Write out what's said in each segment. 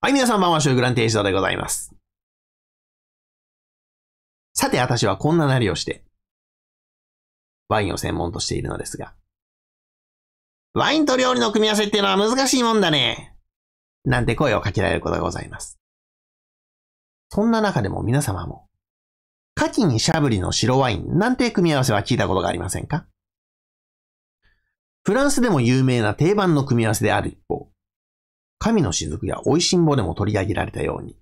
はい、皆さん、ばんは、シューグランテージドでございます。さて、私はこんななりをして、ワインを専門としているのですが、ワインと料理の組み合わせっていうのは難しいもんだね。なんて声をかけられることがございます。そんな中でも皆様も、牡蠣にしゃぶりの白ワインなんて組み合わせは聞いたことがありませんかフランスでも有名な定番の組み合わせである一方、神の雫や美味しんぼでも取り上げられたように、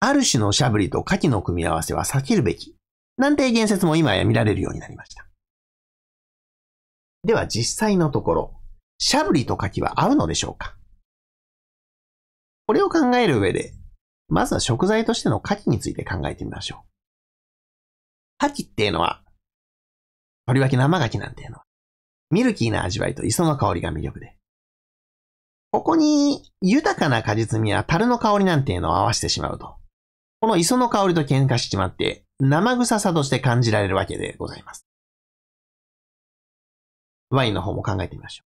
ある種のしゃぶりと牡蠣の組み合わせは避けるべき、なんて言説も今や見られるようになりました。では実際のところ、しゃぶりと牡蠣は合うのでしょうかこれを考える上で、まずは食材としての牡蠣について考えてみましょう。牡蠣っていうのは、とりわけ生牡蠣なんていうのは、ミルキーな味わいと磯の香りが魅力で、ここに豊かな果実味や樽の香りなんていうのを合わせてしまうと。この磯の香りと喧嘩しちまって、生臭さとして感じられるわけでございます。ワインの方も考えてみましょう。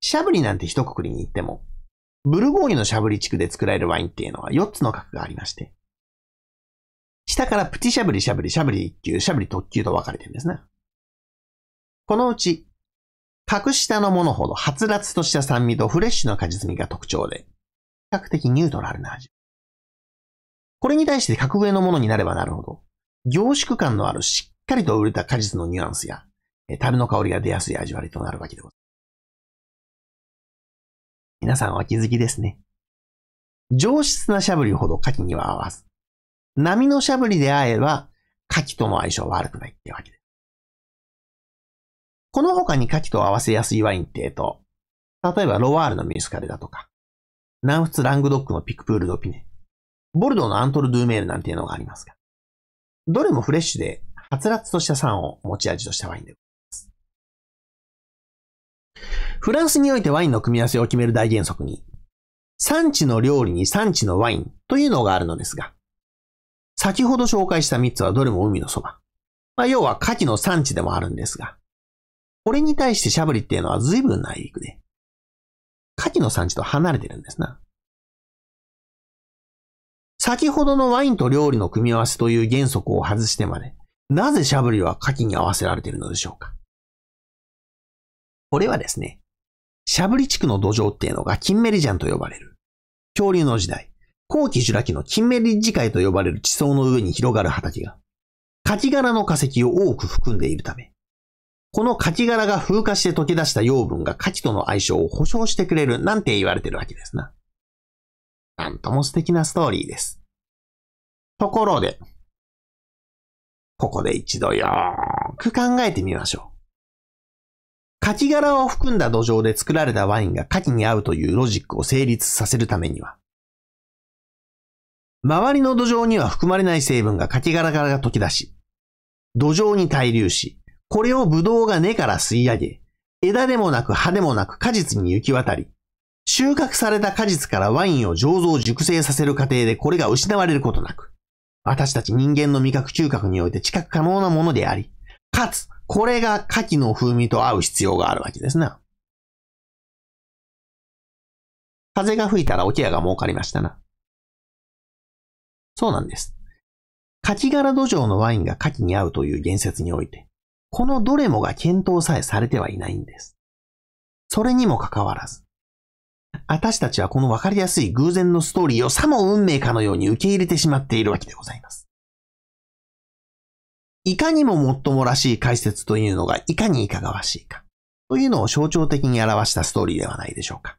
シャブリなんて一括りに言っても、ブルゴーニュのシャブリ地区で作られるワインっていうのは4つの角がありまして、下からプチしシャブリシャブリシャブリ1級、シャブリ特級と分かれてるんですね。このうち、格下のものほどはつらつとした酸味とフレッシュな果実味が特徴で、比較的ニュートラルな味。これに対して格上のものになればなるほど、凝縮感のあるしっかりと売れた果実のニュアンスや、樽の香りが出やすい味わいとなるわけでございます。皆さんは気づきですね。上質なしゃぶりほど牡蠣には合わず、波のしゃぶりであえば牡蠣との相性は悪くないってわけです。この他に牡蠣と合わせやすいワインって、えっと、例えばロワールのミュースカルだとか、南仏ラングドックのピクプールドピネ、ボルドーのアントルドゥーメールなんていうのがありますが、どれもフレッシュで、はつらつとした酸を持ち味としたワインでございます。フランスにおいてワインの組み合わせを決める大原則に、産地の料理に産地のワインというのがあるのですが、先ほど紹介した3つはどれも海のそば。まあ、要は牡蠣の産地でもあるんですが、これに対してシャブリっていうのは随分内陸で、カキの産地と離れてるんですな。先ほどのワインと料理の組み合わせという原則を外してまで、なぜシャブリはカキに合わせられているのでしょうかこれはですね、シャブリ地区の土壌っていうのがキンメリジャンと呼ばれる。恐竜の時代、後期ジュラ紀のキンメリジ海と呼ばれる地層の上に広がる畑が、カキ殻の化石を多く含んでいるため、このカキ殻が風化して溶け出した養分がカキとの相性を保証してくれるなんて言われてるわけですな。なんとも素敵なストーリーです。ところで、ここで一度よーく考えてみましょう。カキ殻を含んだ土壌で作られたワインがカキに合うというロジックを成立させるためには、周りの土壌には含まれない成分がカキ殻から溶け出し、土壌に滞留し、これをブドウが根から吸い上げ、枝でもなく葉でもなく果実に行き渡り、収穫された果実からワインを醸造熟成させる過程でこれが失われることなく、私たち人間の味覚嗅覚において知覚可能なものであり、かつ、これが牡蠣の風味と合う必要があるわけですな。風が吹いたらおケアが儲かりましたな。そうなんです。牡蠣柄土壌のワインが牡蠣に合うという言説において、このどれもが検討さえされてはいないんです。それにもかかわらず、私たちはこの分かりやすい偶然のストーリーをさも運命かのように受け入れてしまっているわけでございます。いかにももっともらしい解説というのがいかにいかがわしいか、というのを象徴的に表したストーリーではないでしょうか。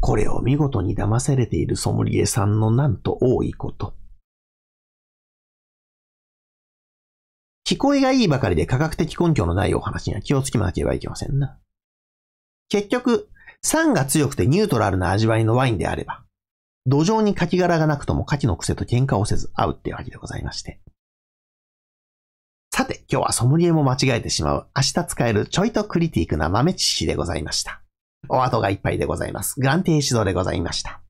これを見事に騙されているソムリエさんのなんと多いこと。聞こえがいいばかりで科学的根拠のないお話には気をつけなければいけませんな。結局、酸が強くてニュートラルな味わいのワインであれば、土壌に牡蠣殻がなくとも牡蠣の癖と喧嘩をせず合うっていうわけでございまして。さて、今日はソムリエも間違えてしまう、明日使えるちょいとクリティックな豆知識でございました。お後がいっぱいでございます。眼底指導でございました。